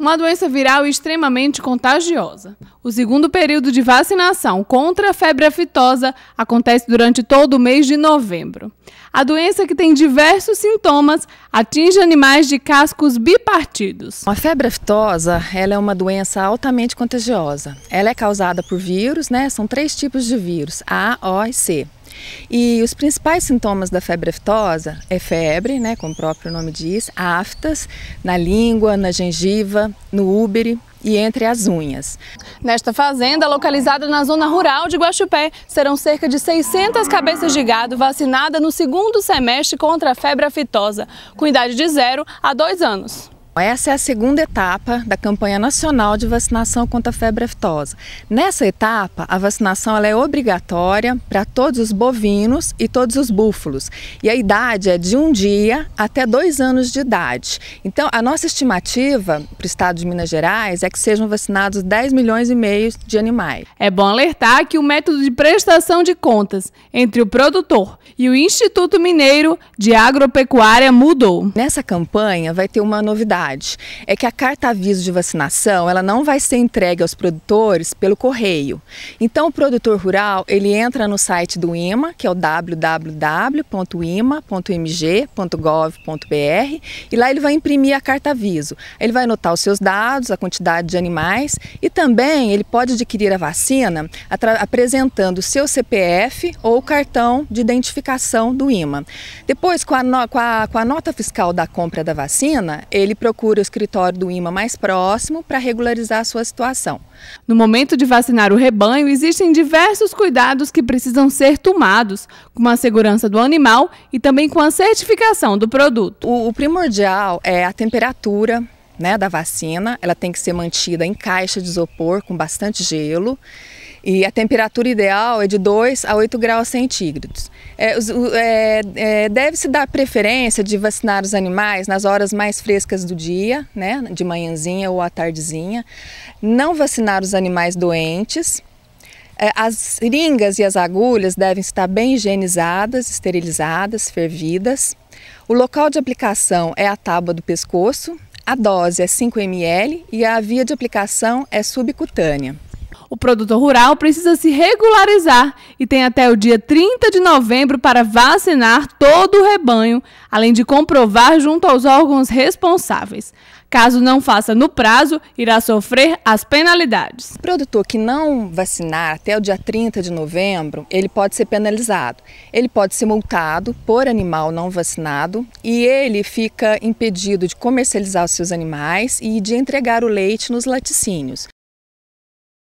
Uma doença viral extremamente contagiosa. O segundo período de vacinação contra a febre aftosa acontece durante todo o mês de novembro a doença que tem diversos sintomas atinge animais de cascos bipartidos. A febre aftosa ela é uma doença altamente contagiosa. Ela é causada por vírus, né? São três tipos de vírus, A, O e C. E os principais sintomas da febre aftosa é febre, né, como o próprio nome diz, aftas na língua, na gengiva, no úbere, e entre as unhas. Nesta fazenda, localizada na zona rural de Guaxupé, serão cerca de 600 cabeças de gado vacinadas no segundo semestre contra a febre aftosa, com idade de 0 a 2 anos. Essa é a segunda etapa da campanha nacional de vacinação contra a febre aftosa. Nessa etapa, a vacinação é obrigatória para todos os bovinos e todos os búfalos. E a idade é de um dia até dois anos de idade. Então, a nossa estimativa para o estado de Minas Gerais é que sejam vacinados 10 milhões e meio de animais. É bom alertar que o método de prestação de contas entre o produtor e o Instituto Mineiro de Agropecuária mudou. Nessa campanha vai ter uma novidade novidade é que a carta aviso de vacinação, ela não vai ser entregue aos produtores pelo correio. Então o produtor rural, ele entra no site do IMA, que é o www.ima.mg.gov.br, e lá ele vai imprimir a carta aviso. Ele vai anotar os seus dados, a quantidade de animais e também ele pode adquirir a vacina apresentando o seu CPF ou cartão de identificação do IMA. Depois, com a, no com a, com a nota fiscal da compra da vacina, ele procura procure o escritório do IMA mais próximo para regularizar a sua situação. No momento de vacinar o rebanho, existem diversos cuidados que precisam ser tomados, com a segurança do animal e também com a certificação do produto. O, o primordial é a temperatura né, da vacina, ela tem que ser mantida em caixa de isopor com bastante gelo e a temperatura ideal é de 2 a 8 graus centígrados. É, é, é, Deve-se dar preferência de vacinar os animais nas horas mais frescas do dia, né, de manhãzinha ou à tardezinha. Não vacinar os animais doentes. É, as seringas e as agulhas devem estar bem higienizadas, esterilizadas, fervidas. O local de aplicação é a tábua do pescoço, a dose é 5 ml e a via de aplicação é subcutânea. O produtor rural precisa se regularizar e tem até o dia 30 de novembro para vacinar todo o rebanho, além de comprovar junto aos órgãos responsáveis. Caso não faça no prazo, irá sofrer as penalidades. O produtor que não vacinar até o dia 30 de novembro, ele pode ser penalizado. Ele pode ser multado por animal não vacinado e ele fica impedido de comercializar os seus animais e de entregar o leite nos laticínios.